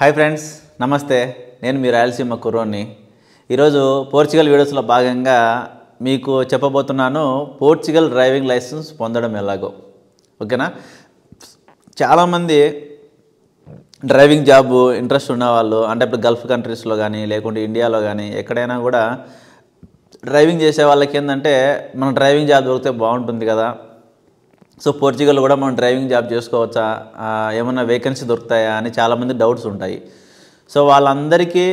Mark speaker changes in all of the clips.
Speaker 1: hi friends నమస్తే నేను మీ రాయలసీమ కుర్రోని ఈరోజు పోర్చుగల్ వీడియోస్లో భాగంగా మీకు చెప్పబోతున్నాను పోర్చుగల్ డ్రైవింగ్ లైసెన్స్ పొందడం ఎలాగో ఓకేనా చాలామంది డ్రైవింగ్ జాబ్ ఇంట్రెస్ట్ ఉన్నవాళ్ళు అంటే ఇప్పుడు గల్ఫ్ కంట్రీస్లో కానీ లేకుంటే ఇండియాలో కానీ ఎక్కడైనా కూడా డ్రైవింగ్ చేసే వాళ్ళకి ఏంటంటే మనం డ్రైవింగ్ జాబ్ దొరికితే బాగుంటుంది కదా సో పోర్చుగల్ కూడా మనం డ్రైవింగ్ జాబ్ చేసుకోవచ్చా ఏమైనా వేకెన్సీ దొరుకుతాయా అని చాలామంది డౌట్స్ ఉంటాయి సో వాళ్ళందరికీ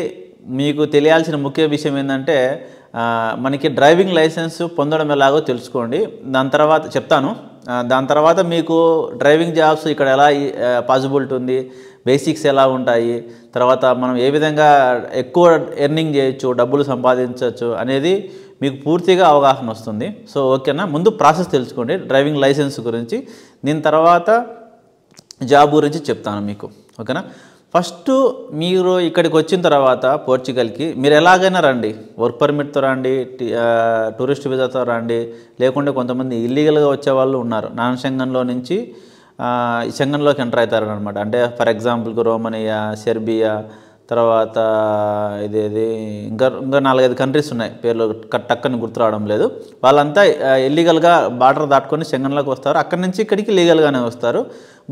Speaker 1: మీకు తెలియాల్సిన ముఖ్య విషయం ఏంటంటే మనకి డ్రైవింగ్ లైసెన్స్ పొందడం ఎలాగో తెలుసుకోండి దాని తర్వాత చెప్తాను దాని తర్వాత మీకు డ్రైవింగ్ జాబ్స్ ఇక్కడ ఎలా పాసిబిలిటీ ఉంది బేసిక్స్ ఎలా ఉంటాయి తర్వాత మనం ఏ విధంగా ఎక్కువ ఎర్నింగ్ చేయొచ్చు డబ్బులు సంపాదించవచ్చు అనేది మీకు పూర్తిగా అవగాహన వస్తుంది సో ఓకేనా ముందు ప్రాసెస్ తెలుసుకోండి డ్రైవింగ్ లైసెన్స్ గురించి దీని తర్వాత జాబ్ గురించి చెప్తాను మీకు ఓకేనా ఫస్ట్ మీరు ఇక్కడికి వచ్చిన తర్వాత పోర్చుగల్కి మీరు ఎలాగైనా రండి వర్క్ పర్మిట్తో రండి టూరిస్ట్ వీజాతో రండి లేకుంటే కొంతమంది ఇల్లీగల్గా వచ్చే వాళ్ళు ఉన్నారు నాన్ షంగన్లో నుంచి షంగన్లోకి ఎంటర్ అవుతారనమాట అంటే ఫర్ ఎగ్జాంపుల్కి రోమనియా సెర్బియా తర్వాత ఇదేది ఇంకా ఇంకా నాలుగైదు కంట్రీస్ ఉన్నాయి పేర్లు టక్కని గుర్తు రావడం లేదు వాళ్ళంతా ఇల్లీగల్గా బార్డర్ దాటుకొని సెంగన్లోకి వస్తారు అక్కడి నుంచి ఇక్కడికి లీగల్గానే వస్తారు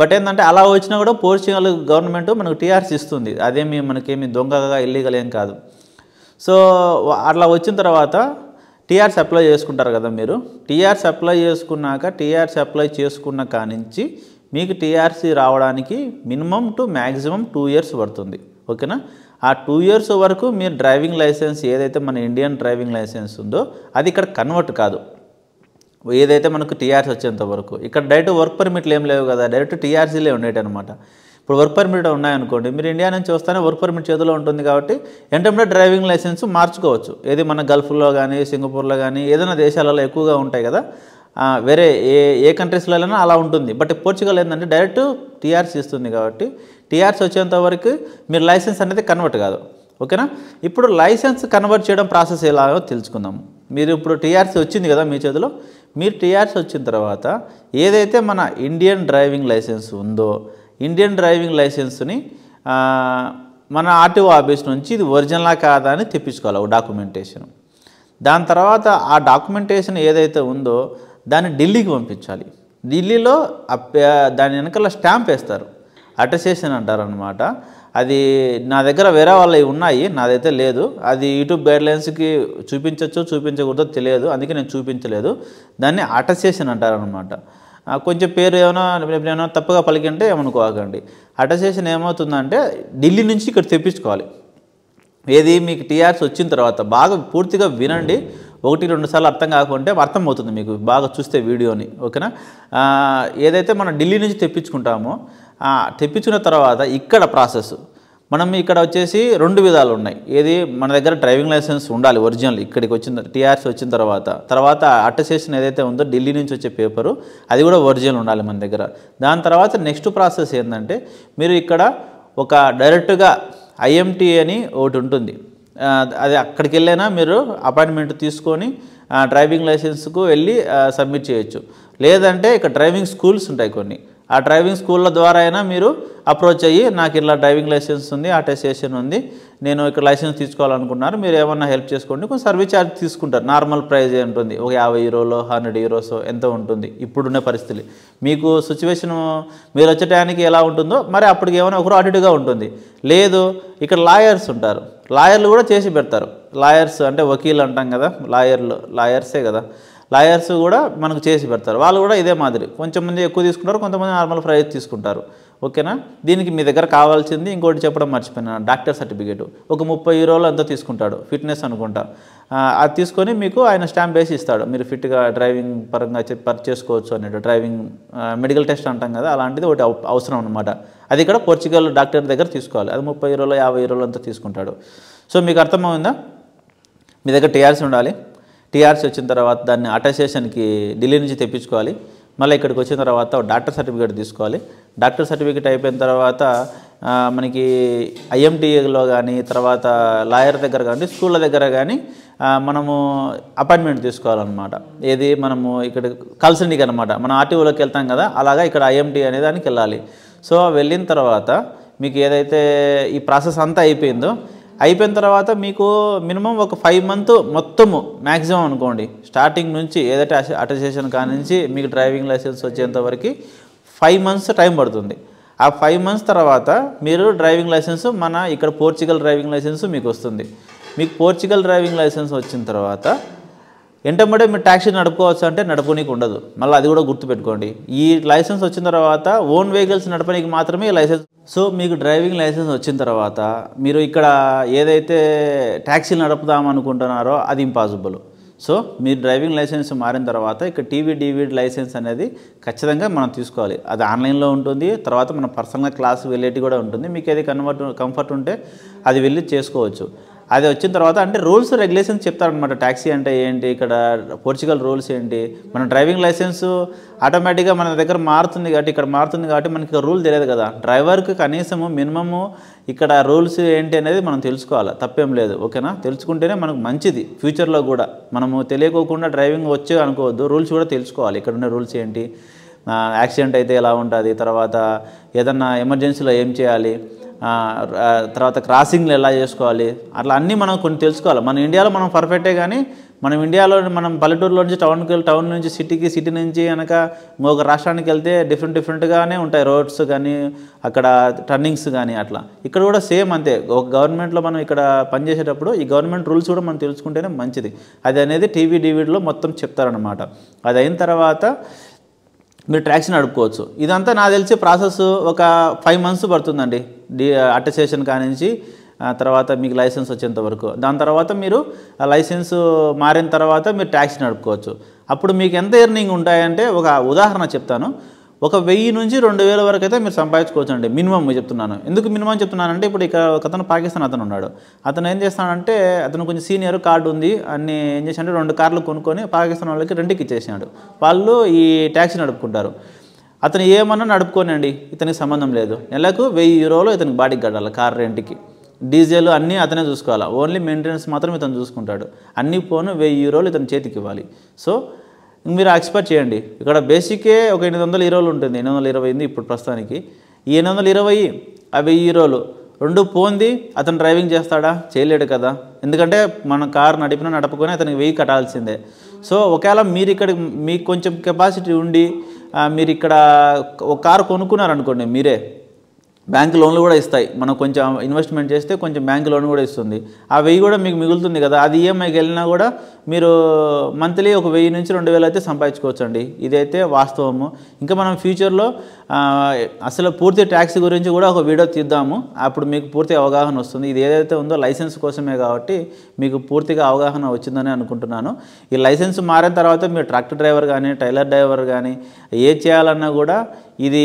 Speaker 1: బట్ ఏంటంటే అలా వచ్చినా కూడా పోర్చుగల్ గవర్నమెంట్ మనకు టీఆర్సీ ఇస్తుంది అదేమి మనకేమి దొంగగా ఇల్లీగల్ ఏం కాదు సో అట్లా వచ్చిన తర్వాత టీఆర్సీ అప్లై చేసుకుంటారు కదా మీరు టీఆర్సీ అప్లై చేసుకున్నాక టీఆర్సీ అప్లై చేసుకున్న కానించి మీకు టీఆర్సీ రావడానికి minimum to maximum two years పడుతుంది ఓకేనా ఆ టూ ఇయర్స్ వరకు మీరు డ్రైవింగ్ లైసెన్స్ ఏదైతే మన ఇండియన్ డ్రైవింగ్ లైసెన్స్ ఉందో అది ఇక్కడ కన్వర్ట్ కాదు ఏదైతే మనకు టీఆర్సీ వచ్చేంత వరకు ఇక్కడ డైరెక్ట్ వర్క్ పర్మిట్లు ఏం లేవు కదా డైరెక్ట్ టీఆర్సీలే ఉండేటనమాట ఇప్పుడు వర్క్ పర్మిట్ ఉన్నాయనుకోండి మీరు ఇండియా నుంచి వస్తేనే వర్క్ పర్మిట్ చేతిలో ఉంటుంది కాబట్టి ఏంటంటే డ్రైవింగ్ లైసెన్స్ మార్చుకోవచ్చు ఏది మన గల్ఫ్లో కానీ సింగపూర్లో కానీ ఏదైనా దేశాలలో ఎక్కువగా ఉంటాయి కదా వేరే ఏ ఏ కంట్రీస్లలో అలా ఉంటుంది బట్ పోర్చుగల్ ఏంటంటే డైరెక్ట్ టీఆర్సీ ఇస్తుంది కాబట్టి టీఆర్సీ వచ్చేంత వరకు మీరు లైసెన్స్ అనేది కన్వర్ట్ కాదు ఓకేనా ఇప్పుడు లైసెన్స్ కన్వర్ట్ చేయడం ప్రాసెస్ ఎలాగో తెలుసుకుందాం మీరు ఇప్పుడు టీఆర్సీ వచ్చింది కదా మీ చేతిలో మీరు టీఆర్సీ వచ్చిన తర్వాత ఏదైతే మన ఇండియన్ డ్రైవింగ్ లైసెన్స్ ఉందో ఇండియన్ డ్రైవింగ్ లైసెన్స్ని మన ఆర్టీఓ ఆఫీస్ నుంచి ఇది ఒరిజినలా కాదా అని తెప్పించుకోవాలి ఒక డాక్యుమెంటేషన్ దాని తర్వాత ఆ డాక్యుమెంటేషన్ ఏదైతే ఉందో దాన్ని ఢిల్లీకి పంపించాలి ఢిల్లీలో దాని వెనకాల స్టాంప్ వేస్తారు అటసేషన్ అంటారనమాట అది నా దగ్గర వేరే వాళ్ళవి ఉన్నాయి నాదైతే లేదు అది యూట్యూబ్ లైన్స్కి చూపించవచ్చు చూపించకూడదో తెలియదు అందుకే నేను చూపించలేదు దాన్ని అటసేషన్ అంటారనమాట కొంచెం పేరు ఏమైనా ఏమైనా తప్పుగా పలికింటే ఏమనుకోకండి అటసేషన్ ఏమవుతుందంటే ఢిల్లీ నుంచి ఇక్కడ తెప్పించుకోవాలి ఏది మీకు టీఆర్స్ వచ్చిన తర్వాత బాగా పూర్తిగా వినండి ఒకటి రెండు సార్లు అర్థం కాకుంటే అర్థమవుతుంది మీకు బాగా చూస్తే వీడియోని ఓకేనా ఏదైతే మనం ఢిల్లీ నుంచి తెప్పించుకుంటామో తెప్పించిన తర్వాత ఇక్కడ ప్రాసెస్ మనం ఇక్కడ వచ్చేసి రెండు విధాలు ఉన్నాయి ఏది మన దగ్గర డ్రైవింగ్ లైసెన్స్ ఉండాలి ఒరిజినల్ ఇక్కడికి వచ్చిన టీఆర్సీ వచ్చిన తర్వాత తర్వాత అటెస్టేషన్ ఏదైతే ఉందో ఢిల్లీ నుంచి వచ్చే పేపరు అది కూడా ఒరిజినల్ ఉండాలి మన దగ్గర దాని తర్వాత నెక్స్ట్ ప్రాసెస్ ఏంటంటే మీరు ఇక్కడ ఒక డైరెక్ట్గా ఐఎంటీ అని ఒకటి ఉంటుంది అది అక్కడికి వెళ్ళైనా మీరు అపాయింట్మెంట్ తీసుకొని డ్రైవింగ్ లైసెన్స్కు వెళ్ళి సబ్మిట్ చేయొచ్చు లేదంటే ఇక్కడ డ్రైవింగ్ స్కూల్స్ ఉంటాయి కొన్ని ఆ డ్రైవింగ్ స్కూళ్ళ ద్వారా అయినా మీరు అప్రోచ్ అయ్యి నాకు ఇలా డ్రైవింగ్ లైసెన్స్ ఉంది అటెస్టేషన్ ఉంది నేను ఇక్కడ లైసెన్స్ తీసుకోవాలనుకున్నారు మీరు ఏమన్నా హెల్ప్ చేసుకోండి కొంచెం సర్వీస్ ఛార్జ్ తీసుకుంటారు నార్మల్ ప్రైజ్ ఉంటుంది ఒక యాభై యూరోలో హండ్రెడ్ యూరోస్ ఎంత ఉంటుంది ఇప్పుడున్న పరిస్థితి మీకు సిచ్యువేషన్ మీరు వచ్చే టయానికి ఎలా ఉంటుందో మరి అప్పటికి ఏమైనా ఒకరు అడిటుగా ఉంటుంది లేదు ఇక్కడ లాయర్స్ ఉంటారు లాయర్లు కూడా చేసి పెడతారు లాయర్స్ అంటే వకీలు అంటాం కదా లాయర్లు లాయర్సే కదా లాయర్స్ కూడా మనకు చేసి పెడతారు వాళ్ళు కూడా ఇదే మాదిరి కొంచెం మంది ఎక్కువ తీసుకుంటారు కొంతమంది నార్మల్ ప్రైజ్ తీసుకుంటారు ఓకేనా దీనికి మీ దగ్గర కావాల్సింది ఇంకోటి చెప్పడం మర్చిపోయినా డాక్టర్ సర్టిఫికేట్ ఒక ముప్పై యూరోలు అంతా తీసుకుంటాడు ఫిట్నెస్ అనుకుంటా అది తీసుకొని మీకు ఆయన స్టాంప్ వేసి ఇస్తాడు మీరు ఫిట్గా డ్రైవింగ్ పరంగా చేసుకోవచ్చు అనేటు డ్రైవింగ్ మెడికల్ టెస్ట్ అంటాం కదా అలాంటిది ఒకటి అవసరం అనమాట అది ఇక్కడ పోర్చుగల్ డాక్టర్ దగ్గర తీసుకోవాలి అది ముప్పై యూరోలు యాభై యూరోలు అంతా తీసుకుంటాడు సో మీకు అర్థమవుందా మీ దగ్గర టీఆర్సీ ఉండాలి టీఆర్సీ వచ్చిన తర్వాత దాన్ని అటెస్టేషన్కి ఢిల్లీ నుంచి తెప్పించుకోవాలి మళ్ళీ ఇక్కడికి వచ్చిన తర్వాత డాక్టర్ సర్టిఫికేట్ తీసుకోవాలి డాక్టర్ సర్టిఫికేట్ అయిపోయిన తర్వాత మనకి ఐఎంటీఏలో కానీ తర్వాత లాయర్ దగ్గర కానీ స్కూళ్ళ దగ్గర కానీ మనము అపాయింట్మెంట్ తీసుకోవాలన్నమాట ఏది మనము ఇక్కడ కల్సండికి అనమాట మనం ఆర్టీఓలోకి వెళ్తాం కదా అలాగా ఇక్కడ ఐఎంటీ అనే దానికి వెళ్ళాలి సో వెళ్ళిన తర్వాత మీకు ఏదైతే ఈ ప్రాసెస్ అంతా అయిపోయిందో అయిపోయిన తర్వాత మీకు మినిమం ఒక ఫైవ్ మంత్ మొత్తము మ్యాక్సిమం అనుకోండి స్టార్టింగ్ నుంచి ఏదైతే అటెస్టేషన్ కానించి మీకు డ్రైవింగ్ లైసెన్స్ వచ్చేంత వరకు ఫైవ్ మంత్స్ టైం పడుతుంది ఆ ఫైవ్ మంత్స్ తర్వాత మీరు డ్రైవింగ్ లైసెన్స్ మన ఇక్కడ పోర్చుగల్ డ్రైవింగ్ లైసెన్స్ మీకు వస్తుంది మీకు పోర్చుగల్ డ్రైవింగ్ లైసెన్స్ వచ్చిన తర్వాత ఎంటమ్మడే మీరు ట్యాక్సీ నడుపుకోవచ్చు అంటే నడపనీకి ఉండదు మళ్ళీ అది కూడా గుర్తుపెట్టుకోండి ఈ లైసెన్స్ వచ్చిన తర్వాత ఓన్ వెహికల్స్ నడపడానికి మాత్రమే లైసెన్స్ సో మీకు డ్రైవింగ్ లైసెన్స్ వచ్చిన తర్వాత మీరు ఇక్కడ ఏదైతే ట్యాక్సీ నడుపుదాం అనుకుంటున్నారో అది ఇంపాసిబుల్ సో మీరు డ్రైవింగ్ లైసెన్స్ మారిన తర్వాత ఇక్కడ టీవీ డీవీడ్ లైసెన్స్ అనేది ఖచ్చితంగా మనం తీసుకోవాలి అది ఆన్లైన్లో ఉంటుంది తర్వాత మనం పర్సనల్గా క్లాస్ వెళ్ళేటి కూడా ఉంటుంది మీకు ఏది కన్వర్ట్ కంఫర్ట్ ఉంటే అది వెళ్ళి చేసుకోవచ్చు అది వచ్చిన తర్వాత అంటే రూల్స్ రెగ్యులేషన్స్ చెప్తారనమాట ట్యాక్సీ అంటే ఏంటి ఇక్కడ పోర్చుగల్ రూల్స్ ఏంటి మన డ్రైవింగ్ లైసెన్స్ ఆటోమేటిక్గా మన దగ్గర మారుతుంది కాబట్టి ఇక్కడ మారుతుంది కాబట్టి మనకి రూల్ తెలియదు కదా డ్రైవర్కి కనీసము మినిమము ఇక్కడ రూల్స్ ఏంటి అనేది మనం తెలుసుకోవాలి తప్పేం లేదు ఓకేనా తెలుసుకుంటేనే మనకు మంచిది ఫ్యూచర్లో కూడా మనము తెలియకోకుండా డ్రైవింగ్ వచ్చే అనుకోవద్దు రూల్స్ కూడా తెలుసుకోవాలి ఇక్కడ ఉన్న రూల్స్ ఏంటి యాక్సిడెంట్ అయితే ఎలా ఉంటుంది తర్వాత ఏదన్నా ఎమర్జెన్సీలో ఏం చేయాలి తర్వాత క్రాసింగ్లు ఎలా చేసుకోవాలి అట్లా అన్నీ మనం కొన్ని తెలుసుకోవాలి మన ఇండియాలో మనం పర్ఫెక్టే కానీ మనం ఇండియాలో మనం పల్లెటూరులో నుంచి టౌన్కి వెళ్ళి టౌన్ నుంచి సిటీకి సిటీ నుంచి కనుక ఒక రాష్ట్రానికి వెళ్తే డిఫరెంట్ డిఫరెంట్గానే ఉంటాయి రోడ్స్ కానీ అక్కడ టర్నింగ్స్ కానీ అట్లా ఇక్కడ కూడా సేమ్ అంతే ఒక గవర్నమెంట్లో మనం ఇక్కడ పనిచేసేటప్పుడు ఈ గవర్నమెంట్ రూల్స్ కూడా మనం తెలుసుకుంటేనే మంచిది అది అనేది టీవీ డివిడీలో మొత్తం చెప్తారనమాట అది అయిన తర్వాత మీరు ట్రాక్స్ నడుపుకోవచ్చు ఇదంతా నాకు తెలిసి ప్రాసెస్ ఒక ఫైవ్ మంత్స్ పడుతుందండి డి అటెస్టేషన్ కానించి తర్వాత మీకు లైసెన్స్ వచ్చేంత వరకు దాని తర్వాత మీరు లైసెన్స్ మారిన తర్వాత మీరు ట్యాక్స్ నడుపుకోవచ్చు అప్పుడు మీకు ఎంత ఎర్నింగ్ ఉంటాయంటే ఒక ఉదాహరణ చెప్తాను ఒక వెయ్యి నుంచి రెండు వేల వరకు అయితే మీరు సంపాదించుకోవచ్చు అండి మినిమం చెప్తున్నాను ఎందుకు మినిమం చెప్తున్నానంటే ఇప్పుడు ఇక్కడ ఒక అతను పాకిస్తాన్ అతను ఉన్నాడు అతను ఏం చేస్తాడంటే అతను కొంచెం సీనియర్ కార్డు ఉంది అన్ని ఏం చేశాడు రెండు కార్లు కొనుక్కొని పాకిస్తాన్ వాళ్ళకి రెండుకి ఇచ్చేసాడు వాళ్ళు ఈ ట్యాక్సీ నడుపుకుంటారు అతను ఏమన్నా నడుపుకోనండి ఇతనికి సంబంధం లేదు నెలకు వెయ్యి యూరోలో ఇతనికి బాడీకి కట్టాలి కార్ రెంట్కి డీజిల్ అన్నీ అతనే చూసుకోవాలి ఓన్లీ మెయింటెనెన్స్ మాత్రం ఇతను చూసుకుంటాడు అన్ని పోను వెయ్యి యూరోలు ఇతని చేతికి ఇవ్వాలి సో మీరు ఎక్స్పెక్ట్ చేయండి ఇక్కడ బేసికే ఒక ఎనిమిది వందల ఈరోలు ఉంటుంది ఎనిమిది వందల ఇరవై ఉంది ఇప్పుడు ప్రస్తుతానికి ఈ ఎనిమిది వందల ఇరవై ఆ వెయ్యి ఈరోలు రెండు పోంది అతను డ్రైవింగ్ చేస్తాడా చేయలేడు కదా ఎందుకంటే మన కార్ నడిపినా నడపకొని అతనికి వెయ్యి కట్టాల్సిందే సో ఒకవేళ మీరు ఇక్కడ మీకు కొంచెం కెపాసిటీ ఉండి మీరు ఇక్కడ ఒక కారు కొనుక్కున్నారనుకోండి మీరే బ్యాంక్ లోన్లు కూడా ఇస్తాయి మనం కొంచెం ఇన్వెస్ట్మెంట్ చేస్తే కొంచెం బ్యాంక్ లోన్ కూడా ఇస్తుంది ఆ వెయ్యి కూడా మీకు మిగులుతుంది కదా అది ఈఎంఐకి e వెళ్ళినా కూడా మీరు మంత్లీ ఒక వెయ్యి నుంచి రెండు వేలు అయితే సంపాదించుకోవచ్చండి ఇదైతే వాస్తవము ఇంకా మనం ఫ్యూచర్లో అసలు పూర్తి ట్యాక్స్ గురించి కూడా ఒక వీడియో తీద్దాము అప్పుడు మీకు పూర్తి అవగాహన వస్తుంది ఇది ఏదైతే ఉందో లైసెన్స్ కోసమే కాబట్టి మీకు పూర్తిగా అవగాహన వచ్చిందని అనుకుంటున్నాను ఈ లైసెన్స్ మారిన తర్వాత మీరు ట్రాక్టర్ డ్రైవర్ కానీ టైలర్ డ్రైవర్ కానీ ఏ చేయాలన్నా కూడా ఇది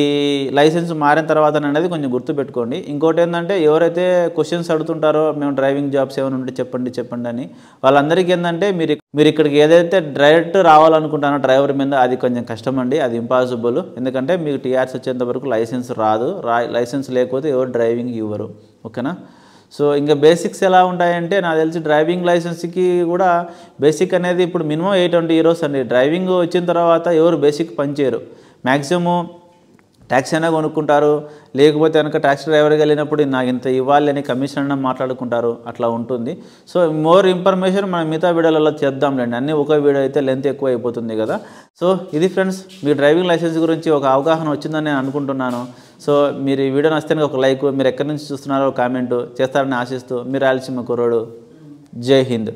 Speaker 1: లైసెన్స్ మారిన తర్వాత అనేది కొంచెం గుర్తుపెట్టుకోండి ఇంకోటి ఏంటంటే ఎవరైతే క్వశ్చన్స్ అడుగుతుంటారో మేము డ్రైవింగ్ జాబ్స్ ఏమైనా ఉంటే చెప్పండి చెప్పండి అని వాళ్ళందరికీ ఏంటంటే మీరు మీరు ఇక్కడికి ఏదైతే డైరెక్ట్ రావాలనుకుంటానో డ్రైవర్ మీద అది కొంచెం కష్టం అండి అది ఇంపాసిబుల్ ఎందుకంటే మీకు టీఆర్స్ వచ్చేంత వరకు లైసెన్స్ రాదు రా లైసెన్స్ లేకపోతే ఎవరు డ్రైవింగ్ ఇవ్వరు ఓకేనా సో ఇంకా బేసిక్స్ ఎలా ఉంటాయంటే నాకు తెలిసి డ్రైవింగ్ లైసెన్స్కి కూడా బేసిక్ అనేది ఇప్పుడు మినిమం ఎయిట్ ట్వంటీ హీరోస్ అండి డ్రైవింగ్ వచ్చిన తర్వాత ఎవరు బేసిక్ పనిచేయరు మ్యాక్సిమం ట్యాక్సీ అయినా కొనుక్కుంటారు లేకపోతే కనుక ట్యాక్సీ డ్రైవర్కి వెళ్ళినప్పుడు నాకు ఇంత ఇవ్వాలి అని కమిషన్ అయినా మాట్లాడుకుంటారు అట్లా ఉంటుంది సో మోర్ ఇన్ఫర్మేషన్ మనం మిగతా వీడియోలలో చేద్దాంలేండి అన్నీ ఒక వీడియో అయితే లెంత్ ఎక్కువ అయిపోతుంది కదా సో ఇది ఫ్రెండ్స్ మీ డ్రైవింగ్ లైసెన్స్ గురించి ఒక అవగాహన వచ్చిందని నేను అనుకుంటున్నాను సో మీరు ఈ వీడియో నచ్చితే ఒక లైక్ మీరు ఎక్కడి నుంచి చూస్తున్నారో కామెంటు చేస్తారని ఆశిస్తూ మీరు రాయలసీమ కుర్రోడు జై హింద్